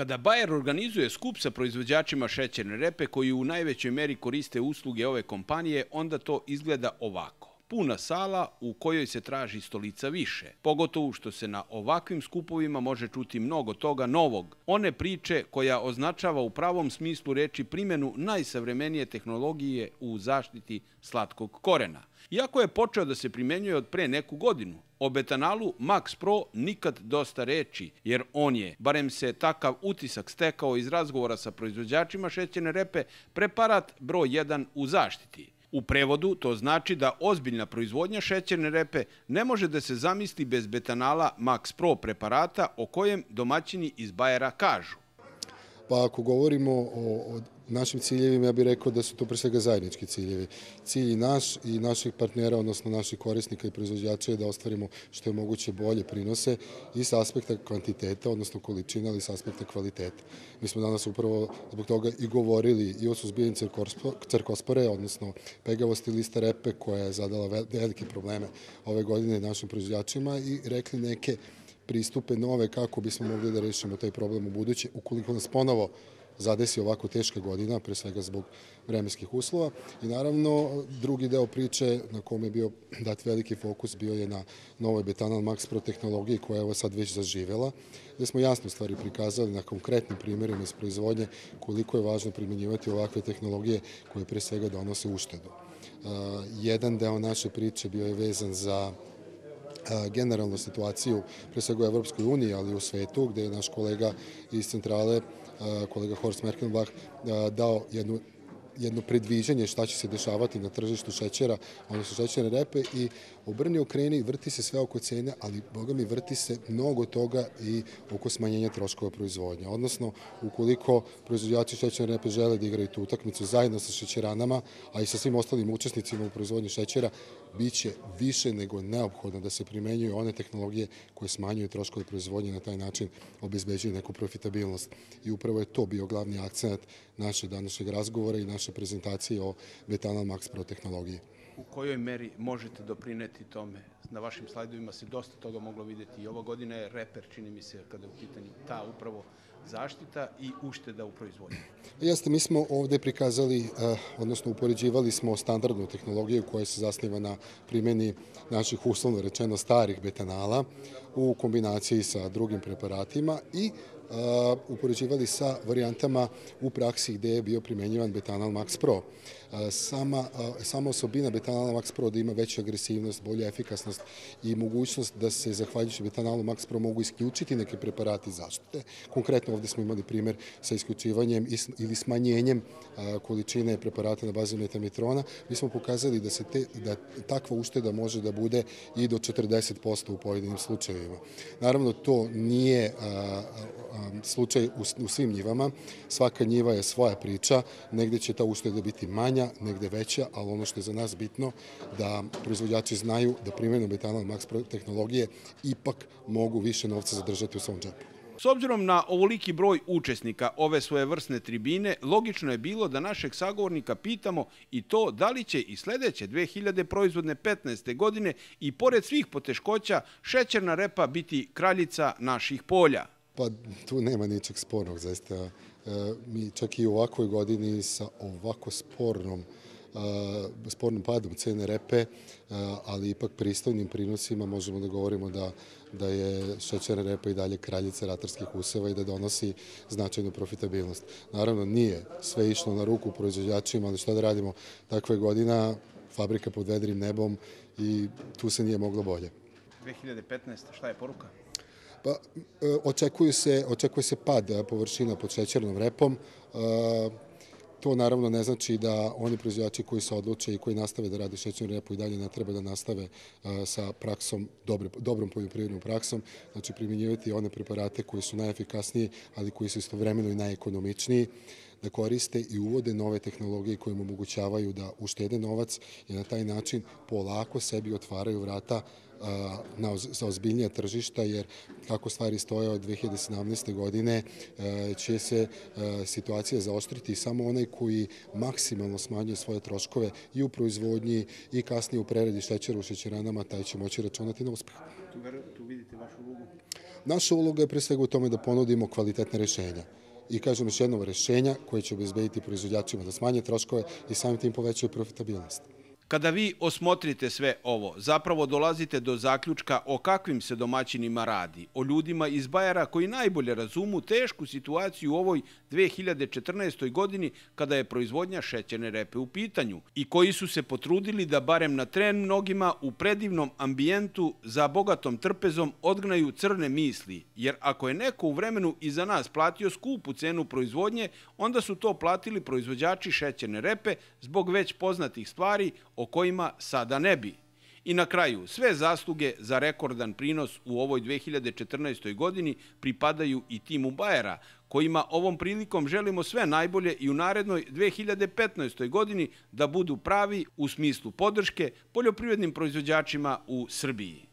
Kada Bayer organizuje skup sa proizvođačima šećerne repe koji u najvećoj meri koriste usluge ove kompanije, onda to izgleda ovako puna sala u kojoj se traži stolica više. Pogotovo što se na ovakvim skupovima može čuti mnogo toga novog. One priče koja označava u pravom smislu reči primjenu najsavremenije tehnologije u zaštiti slatkog korena. Iako je počeo da se primenjuje od pre neku godinu, o betanalu Max Pro nikad dosta reči, jer on je, barem se takav utisak stekao iz razgovora sa proizvođačima šećerne repe, preparat broj 1 u zaštiti. U prevodu to znači da ozbiljna proizvodnja šećerne repe ne može da se zamisli bez betanala Max Pro preparata o kojem domaćini iz Bajera kažu. Pa ako govorimo o, našim ciljevima, ja bih rekao da su to pre svega zajednički ciljevi. Cilj i naš i naših partnera, odnosno naših korisnika i proizvođača je da ostvarimo što je moguće bolje prinose i sa aspekta kvantiteta, odnosno količina, ali sa aspekta kvaliteta. Mi smo danas upravo zbog toga i govorili i o suzbijenju crkospore, odnosno pegavosti lista repe koja je zadala velike probleme ove godine našim proizvođačima i rekli neke pristupe nove kako bismo mogli da rešimo taj problem u buduće ukoliko nas ponovo zadesi ovako teška godina, pre svega zbog vremenskih uslova. I naravno, drugi deo priče na kome je bio dat veliki fokus bio je na novoj Betanal Max Pro tehnologiji koja je ovo sad već zaživela, gde smo jasno stvari prikazali na konkretnim primjerima iz proizvodnje koliko je važno primjenjivati ovakve tehnologije koje pre svega donose uštedu. E, jedan deo naše priče bio je vezan za generalno situaciju, pre svega u Evropskoj uniji, ali i u svetu, gde je naš kolega iz centrale, kolega Horst Merkenbach, dao jednu jedno predviđanje šta će se dešavati na tržištu šećera, odnosno šećerne repe i obrni okreni, vrti se sve oko cene, ali boga mi vrti se mnogo toga i oko smanjenja troškova proizvodnja. Odnosno, ukoliko proizvodjači šećerne repe žele da igraju tu utakmicu zajedno sa šećeranama, a i sa svim ostalim učesnicima u proizvodnju šećera, bit će više nego neophodno da se primenjuju one tehnologije koje smanjuju troškove proizvodnje na taj način obezbeđuju neku profitabilnost. I upravo je to bio glavni akcent naše današnjeg razgovora i naše sledeće prezentacije o Vetana Max Pro tehnologiji. U kojoj meri možete doprineti tome? Na vašim slajdovima se dosta toga moglo videti i ova godina je reper, čini mi se, kada je u pitanju ta upravo zaštita i ušteda u proizvodnju. Pa jeste, mi smo ovde prikazali, eh, odnosno upoređivali smo standardnu tehnologiju koja se zasniva na primjeni naših uslovno rečeno starih betanala u kombinaciji sa drugim preparatima i Uh, upoređivali sa varijantama u praksi gde je bio primenjivan Betanal Max Pro. Uh, sama, uh, sama osobina Betanala Max Pro da ima veću agresivnost, bolju efikasnost i mogućnost da se zahvaljujući Betanalu Max Pro mogu isključiti neke preparati zaštite. Konkretno ovde smo imali primer sa isključivanjem ili smanjenjem količine preparata na bazi metamitrona. Mi smo pokazali da se te, da takva ušteda može da bude i do 40% u pojedinim slučajevima. Naravno, to nije a, a, slučaj u svim njivama. Svaka njiva je svoja priča, negde će ta ušteda biti manja, negde veća, ali ono što je za nas bitno da proizvođači znaju da primjenu metanol max tehnologije ipak mogu više novca zadržati u svom džepu. S obzirom na ovoliki broj učesnika ove svoje vrsne tribine, logično je bilo da našeg sagovornika pitamo i to da li će i sledeće 2000 proizvodne 15. godine i pored svih poteškoća šećerna repa biti kraljica naših polja. Pa tu nema ničeg spornog, zaista. E, mi čak i u ovakvoj godini sa ovako spornom e, spornom padom cene repe, e, ali ipak pristojnim prinosima možemo da govorimo da, da je šećera repa i dalje kraljica ratarskih useva i da donosi značajnu profitabilnost. Naravno, nije sve išlo na ruku proizvođačima, ali šta da radimo, takva je godina, fabrika pod vedrim nebom i tu se nije moglo bolje. 2015. šta je poruka? Pa, e, očekuje, se, očekuje se pad e, površina pod šećernom repom. E, to naravno ne znači da oni proizvođači koji se odluče i koji nastave da rade šećernu repu i dalje ne treba da nastave sa praksom, dobre, dobrom poljoprivrednom praksom, znači primjenjivati one preparate koji su najefikasniji, ali koji su istovremeno i najekonomičniji da koriste i uvode nove tehnologije koje im omogućavaju da uštede novac i na taj način polako sebi otvaraju vrata na, za ozbiljnija tržišta, jer kako stvari stoje od 2017. godine e, će se e, situacija zaostriti samo onaj koji maksimalno smanjuje svoje troškove i u proizvodnji i kasnije u preradi šećera u šećeranama, taj će moći računati na uspeh. Tu, tu vidite vašu ulogu? Naša uloga je pre svega u tome da ponudimo kvalitetne rešenja i kažem još jednom rešenja koje će obezbediti proizvodjačima da smanje troškove i samim tim povećaju profitabilnost. Kada vi osmotrite sve ovo, zapravo dolazite do zaključka o kakvim se domaćinima radi, o ljudima iz Bajara koji najbolje razumu tešku situaciju u ovoj 2014. godini kada je proizvodnja šećerne repe u pitanju i koji su se potrudili da barem na tren mnogima u predivnom ambijentu za bogatom trpezom odgnaju crne misli, jer ako je neko u vremenu iza nas platio skupu cenu proizvodnje, onda su to platili proizvođači šećerne repe zbog već poznatih stvari o kojima sada ne bi. I na kraju, sve zasluge za rekordan prinos u ovoj 2014. godini pripadaju i timu Bajera, kojima ovom prilikom želimo sve najbolje i u narednoj 2015. godini da budu pravi u smislu podrške poljoprivrednim proizvođačima u Srbiji.